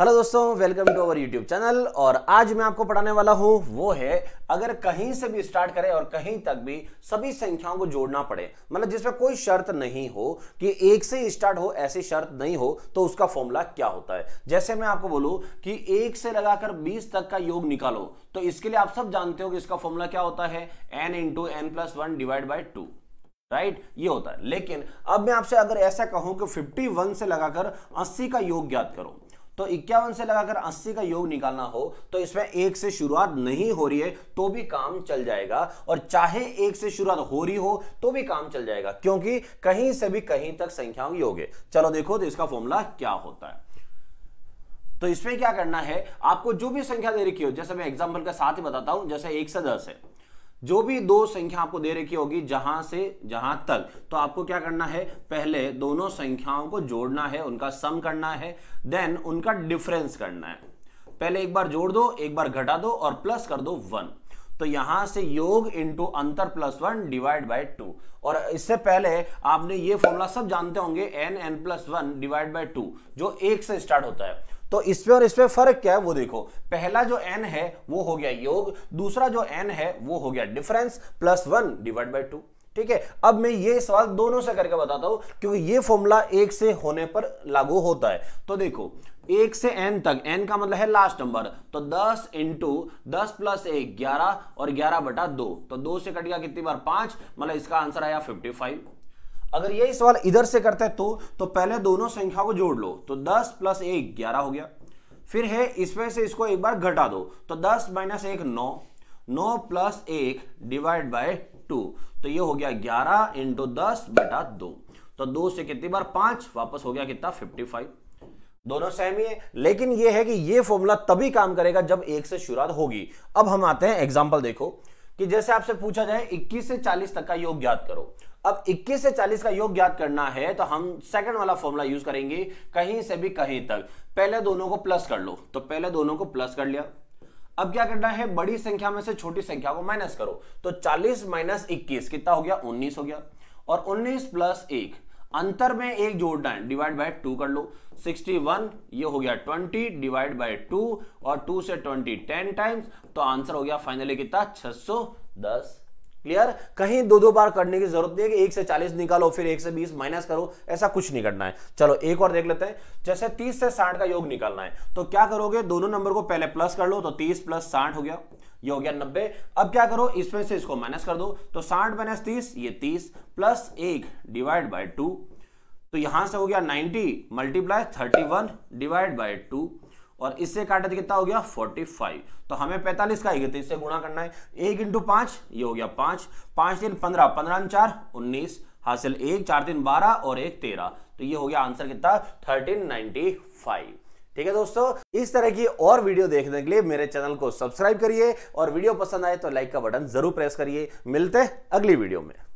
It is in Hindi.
हेलो दोस्तों welcome to our YouTube channel और आज मैं आपको पढ़ाने वाला हूं वो है अगर कहीं से भी स्टार्ट करें और कहीं तक भी सभी संख्याओं को जोड़ना पड़े मतलब जिसमें कोई शर्त नहीं हो कि एक से ही स्टार्ट हो ऐसी शर्त नहीं हो तो उसका फॉर्मूला क्या होता है जैसे मैं आपको बोलूं कि एक से लगाकर बीस तक का योग निकालो तो इसके लिए आप सब जानते हो कि इसका फॉर्मूला क्या होता है N into N plus one divide by two right right? ये होता है लेकिन अब मैं आपसे अगर ऐसा कहूं कि 51 से लगाकर 80 का योग ज्ञात करो तो इक्यावन से लगाकर अस्सी का योग निकालना हो तो इसमें एक से शुरुआत नहीं हो रही है तो भी काम चल जाएगा और चाहे एक से शुरुआत हो रही हो तो भी काम चल जाएगा क्योंकि कहीं से भी कहीं तक संख्याओं योग है चलो देखो तो इसका फॉर्मूला क्या होता है तो इसमें क्या करना है आपको जो भी संख्या दे रखी हो जैसे मैं एग्जाम्पल के साथ ही बताता हूं जैसे एक से दस है जो भी दो संख्या आपको दे रखी होगी जहां से जहां तक तो आपको क्या करना है पहले दोनों संख्याओं को जोड़ना है उनका सम करना है देन उनका डिफरेंस करना है पहले एक बार जोड़ दो एक बार घटा दो और प्लस कर दो वन तो यहां से योग इंटू अंतर plus one divide by two और इससे पहले आपने ये फॉर्मूला सब जानते होंगे N N plus one divide by two जो एक से स्टार्ट होता है तो इसमें और इसमें फर्क क्या है वो देखो पहला जो एन है वो हो गया योग दूसरा जो एन है वो हो गया difference plus one divide by two ठीक है अब मैं ये सवाल दोनों से करके बताता हूं क्योंकि ये फॉर्मूला एक से होने पर लागू होता है तो देखो एक से एन तक एन का मतलब है लास्ट नंबर तो दस इंटू दस प्लस एक ग्यारह और ग्यारह बटा दो तो दो से कट गया कितनी बार पांच मतलब इसका आंसर आया फिफ्टी फाइव अगर यही सवाल इधर से करते हैं तो तो पहले दोनों संख्या को जोड़ लो तो दस प्लस एक ग्यारह हो गया फिर है इसमें से इसको एक बार घटा दो तो दस माइनस एक नौ नौ प्लस एक डिवाइड बाय टू तो ये हो गया ग्यारह इंटू दस बटा दो तो दो से कितनी बार पांच वापस हो गया कितना फिफ्टी फाइव दोनों ही है लेकिन ये है कि ये फॉर्मूला तभी काम करेगा जब एक से शुरुआत होगी अब हम आते हैं एग्जाम्पल देखो कि जैसे आपसे पूछा जाए 21 से 40 तक का योग ज्ञात करो अब 21 से 40 का योग ज्ञात करना है तो हम सेकंड वाला फॉर्मूला यूज करेंगे कहीं से भी कहीं तक पहले दोनों को प्लस कर लो तो पहले दोनों को प्लस कर लिया अब क्या करना है बड़ी संख्या में से छोटी संख्या को माइनस करो तो 40 माइनस इक्कीस कितना हो गया 19 हो गया और 19 प्लस एक अंतर में एक जोड़ना है डिवाइड बाय टू कर लो 61 ये हो गया 20 डिवाइड बाय टू और टू से 20 10 टाइम्स तो आंसर हो गया फाइनली कितना 610 क्लियर कहीं दो दो बार करने की जरूरत नहीं है कि एक से चालीस निकालो फिर एक से बीस माइनस करो ऐसा कुछ नहीं करना है चलो एक और देख लेते हैं जैसे तीस से साठ का योग निकालना है तो क्या करोगे दोनों नंबर को पहले प्लस कर लो तो तीस प्लस साठ हो गया ये हो गया नब्बे अब क्या करो इसमें से इसको माइनस कर दो तो साठ माइनस तीस ये तीस प्लस एक डिवाइड बाई टू तो यहां से हो गया ninety multiply thirty one divide by two और इससे काटे कितना हो गया 45 तो हमें 45 का तो इससे गुणा करना है एक इंटू पांच ये हो गया पांच पांच दिन पंद्रह पंद्रह चार उन्नीस हासिल एक चार दिन बारह और एक तेरह तो ये हो गया आंसर कितना थर्टीन नाइनटी फाइव ठीक है दोस्तों इस तरह की और वीडियो देखने के लिए मेरे चैनल को सब्सक्राइब करिए और वीडियो पसंद आए तो लाइक का बटन जरूर प्रेस करिए मिलते हैं अगली वीडियो में